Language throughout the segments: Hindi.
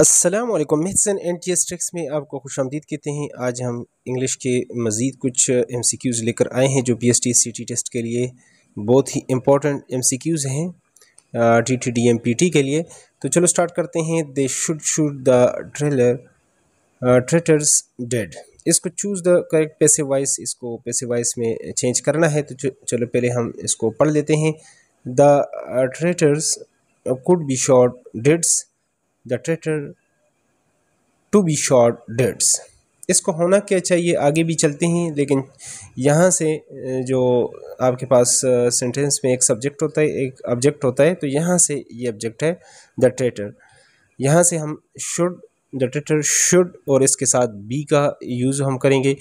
अस्सलाम वालेकुम मेहसन एंड टी ट्रिक्स में आपको खुश आमदीद कहते हैं आज हम इंग्लिश के मज़ीद कुछ एम सी क्यूज़ लेकर आए हैं जो P S T C T test के लिए बहुत ही इंपॉर्टेंट एम सी क्यूज़ हैं T T D M P T के लिए तो चलो स्टार्ट करते हैं they should shoot the trailer traitors dead इसको choose the correct passive voice इसको पैसे वाइस में चेंज करना है तो चलो पहले हम इसको पढ़ लेते हैं the traitors could be shot dead the traitor to be shot dead इसको होना क्या चाहिए आगे भी चलते हैं लेकिन यहाँ से जो आपके पास सेंटेंस में एक सब्जेक्ट होता है एक ऑब्जेक्ट होता है तो यहाँ से ये ऑब्जेक्ट है द ट्रेटर यहाँ से हम शुड द ट्रेटर शुड और इसके साथ बी का यूज़ हम करेंगे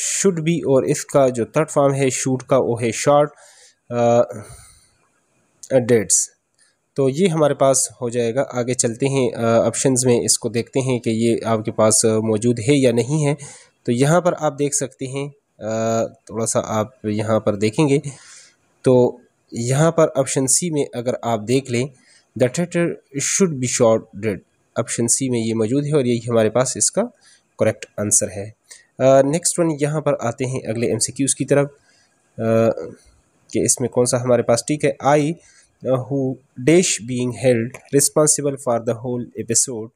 शुड बी और इसका जो थर्ड फॉर्म है शूट का वो है शॉर्ट डेट्स तो ये हमारे पास हो जाएगा आगे चलते हैं ऑप्शंस में इसको देखते हैं कि ये आपके पास मौजूद है या नहीं है तो यहाँ पर आप देख सकते हैं थोड़ा सा आप यहाँ पर देखेंगे तो यहाँ पर ऑप्शन सी में अगर आप देख लें the traitor should be shot dead option C में ये मौजूद है और यही हमारे पास इसका करेक्ट आंसर है नेक्स्ट वन यहाँ पर आते हैं अगले एम की तरफ uh, कि इसमें कौन सा हमारे पास ठीक है आई uh, who Dash being held responsible for the whole episode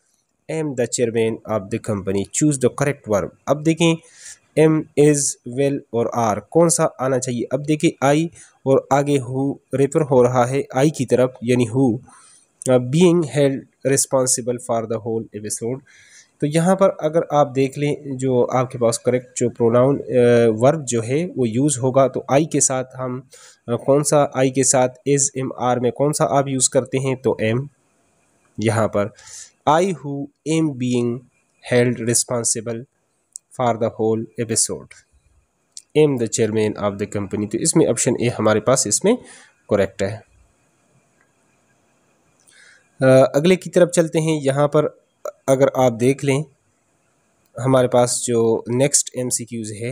am the chairman of the company choose the correct verb ab dekhen am is will or are kaun sa aana chahiye ab अब i aur aage who refer ho raha hai i ki taraf yani who uh, being held responsible for the whole episode तो यहाँ पर अगर आप देख लें जो आपके पास करेक्ट जो प्रोनाउन वर्ब जो है वो यूज़ होगा तो आई के साथ हम कौन सा आई के साथ इज़ एम आर में कौन सा आप यूज़ करते हैं तो एम यहाँ पर I who am being held responsible for the whole episode am the chairman of the company तो इसमें ऑप्शन ए हमारे पास इसमें करेक्ट है अगले की तरफ चलते हैं यहाँ पर अगर आप देख लें हमारे पास जो नेक्स्ट एम सी क्यूज है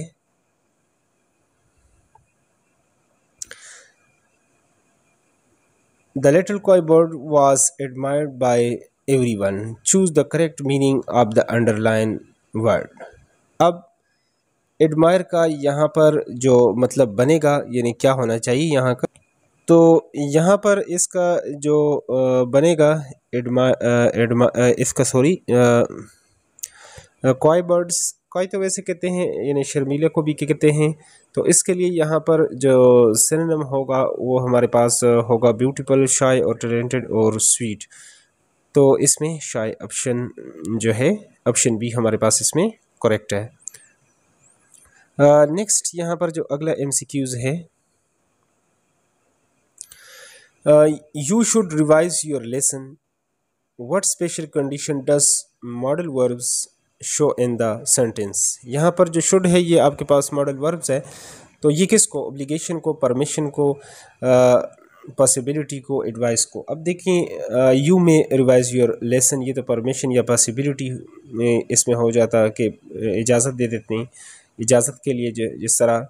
द लिटल कोई bird was admired by every one choose the correct meaning of the underline word अब एडमायर का यहाँ पर जो मतलब बनेगा यानी क्या होना चाहिए यहाँ का तो यहाँ पर इसका जो बनेगा एडमा एडमा इसका सॉरी कॉय बर्ड्स कॉय तो वैसे कहते हैं यानी शर्मीले को भी कहते हैं तो इसके लिए यहाँ पर जो सिनेम होगा वो हमारे पास होगा ब्यूटीफुल शाय और टैलेंटेड और स्वीट तो इसमें शाय ऑप्शन जो है ऑप्शन बी हमारे पास इसमें करेक्ट है नेक्स्ट uh, यहाँ पर जो अगला एम है uh, you should revise your lesson what special condition does model verbs show in the sentence यहाँ पर जो should है ये आपके पास model verbs है तो ये किसको obligation को permission को पॉसिबिलिटी uh, को एडवाइस को अब देखिए यू में रिवाइज योर लेसन ये तो परमिशन या पॉसिबिलिटी इसमें हो जाता कि इजाज़त दे देते हैं इजाज़त के लिए जो जिस तरह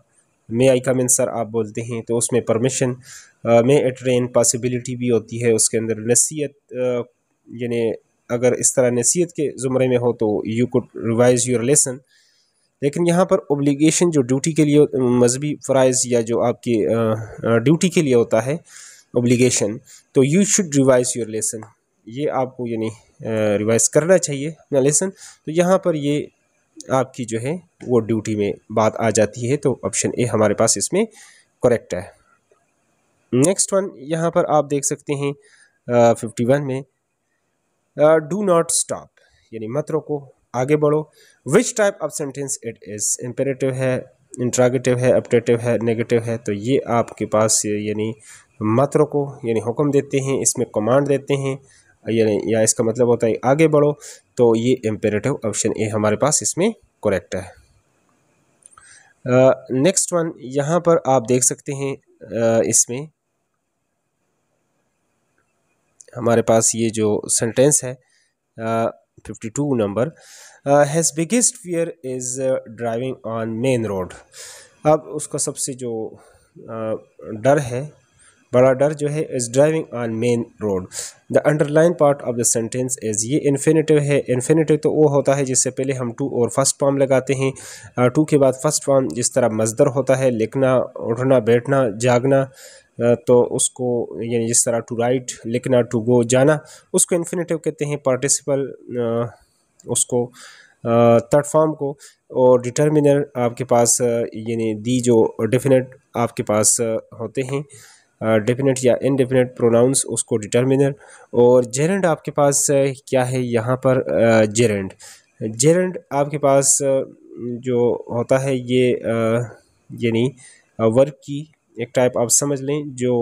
मे आई कम इन सर आप बोलते हैं तो उसमें परमिशन मे ट्रेन पॉसिबिलिटी भी होती है उसके अंदर नसीहत यानी अगर इस तरह नसीहत के ज़ुमरे में हो तो you could revise your lesson लेकिन यहाँ पर ओब्लीगेशन जो ड्यूटी के लिए मजहबी फ़राइज़ या जो आपकी ड्यूटी के लिए होता है ओब्लीगेशन तो you should revise your lesson ये आपको यानी रिवाइज करना चाहिए अपना लेसन तो यहाँ पर ये आपकी जो है वो ड्यूटी में बात आ जाती है तो ऑप्शन ए हमारे पास इसमें करेक्ट है नेक्स्ट वन यहाँ पर आप देख सकते हैं फिफ्टी वन में डू नॉट स्टॉप यानी मत रोको आगे बढ़ो which type of sentence it is imperative है इंट्रागेटिव है अपटेटिव है नेगेटिव है तो ये आपके पास यानी मत रोको यानी हुक्म देते हैं इसमें कमांड देते हैं यानी या इसका मतलब होता है आगे बढ़ो तो ये एम्पेरेटिव ऑप्शन ए हमारे पास इसमें करेक्ट है नेक्स्ट वन यहाँ पर आप देख सकते हैं uh, इसमें हमारे पास ये जो सेंटेंस है fifty two number his biggest fear is driving on main road अब उसका सबसे जो uh, डर है बड़ा डर जो है is driving on main road the underline part of the sentence is ये इन्फिनेटिव है इन्फिनेटिव तो वो होता है जिससे पहले हम टू और फर्स्ट फॉर्म लगाते हैं टू के बाद फर्स्ट फॉर्म जिस तरह मजदर होता है लिखना उठना बैठना जागना तो उसको यानी जिस तरह टू राइट लिखना टू गो जाना उसको इन्फिनेटिव कहते हैं पार्टिसिपल उसको थर्ड फॉर्म को और डिटर्मिनर आपके पास यानी दी जो डेफिनेट आपके पास होते हैं डेफिनेट या इनडेफिनेट प्रोनाउंस उसको डिटर्मिनर और जेरेंड आपके पास क्या है यहाँ पर जेरेंड जेरेंड आपके पास जो होता है ये यानी वर्क की एक टाइप आप समझ लें जो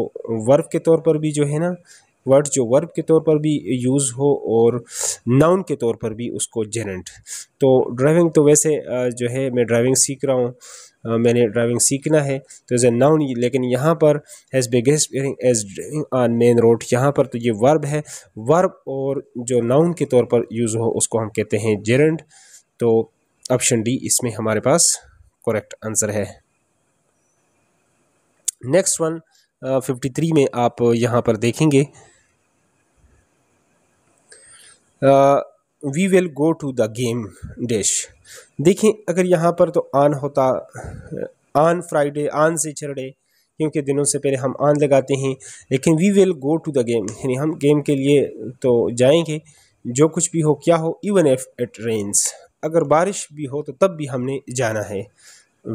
वर्क के तौर पर भी जो है ना वर्ड जो वर्ब के तौर पर भी यूज़ हो और नाउन के तौर पर भी उसको जेनेंट तो ड्राइविंग तो वैसे जो है मैं ड्राइविंग सीख रहा हूँ मैंने ड्राइविंग सीखना है तो एज ए नाउन लेकिन यहाँ पर his biggest is driving on main road यहाँ पर तो ये वर्ब है वर्ब और जो नाउन के तौर पर यूज़ हो उसको हम कहते हैं जेरेंट तो ऑप्शन डी इसमें हमारे पास करेक्ट आंसर है नेक्स्ट वन फिफ्टी थ्री में आप यहाँ पर देखेंगे we will go to the game डिश देखें अगर यहाँ पर तो आन होता आन फ्राइडे आन से चरडे क्योंकि दिनों से पहले हम आन लगाते हैं लेकिन we will go to the game यानी हम गेम के लिए तो जाएंगे जो कुछ भी हो क्या हो इवन एफ इट रेंस अगर बारिश भी हो तो तब भी हमने जाना है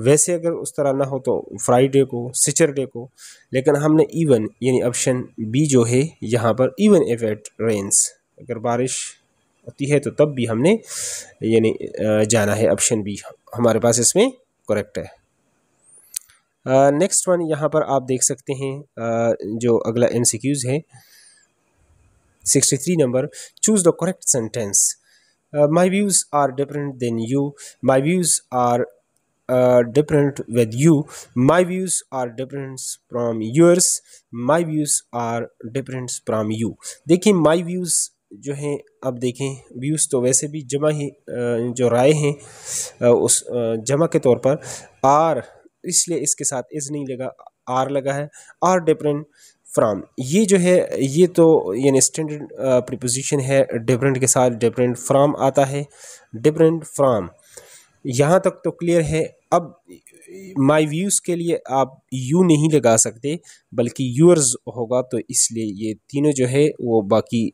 वैसे अगर उस तरह ना हो तो फ्राइडे को सैटरडे को लेकिन हमने इवन यानी ऑप्शन बी जो है यहाँ पर इवन इफ इट रेंस अगर बारिश होती है तो तब भी हमने यानी जाना है ऑप्शन बी हमारे पास इसमें करेक्ट है नेक्स्ट वन यहाँ पर आप देख सकते हैं जो अगला एन है sixty three number choose the correct sentence my views are different than you my views are different with you my views are different from yours my views are different from you देखिए माई व्यूज जो हैं अब देखें व्यूज़ तो वैसे भी जमा ही जो राय हैं उस जमा के तौर पर आर इसलिए इसके साथ इज़ नहीं लगा आर लगा है आर डिफरेंट फ्राम ये जो है ये तो यानी स्टैंडर्ड प्रिपोजिशन है डिफरेंट के साथ डिफरेंट फ्राम आता है डिफरेंट फ्राम यहाँ तक तो क्लियर है अब माय व्यूज़ के लिए आप यू नहीं लगा सकते बल्कि यूर्स होगा तो इसलिए ये तीनों जो है वो बाकी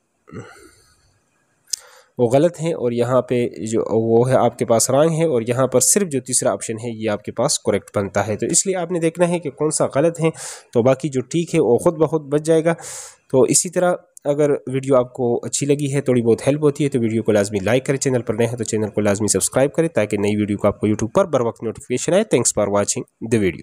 वो गलत हैं और यहाँ पे जो वो है आपके पास रॉन्ग है और यहाँ पर सिर्फ जो तीसरा ऑप्शन है ये आपके पास करेक्ट बनता है तो इसलिए आपने देखना है कि कौन सा गलत है तो बाकी जो ठीक है वो ख़ुद बहुत बच जाएगा तो इसी तरह अगर वीडियो आपको अच्छी लगी है थोड़ी बहुत हेल्प होती है तो वीडियो को लाजमी लाइक करें चैनल पर नए हैं तो चैनल को लाजमी सब्सक्राइब करें ताकि नई वीडियो को आपको यूट्यूब पर बर वक्त नोटिफिकेशन आए thanks for watching the video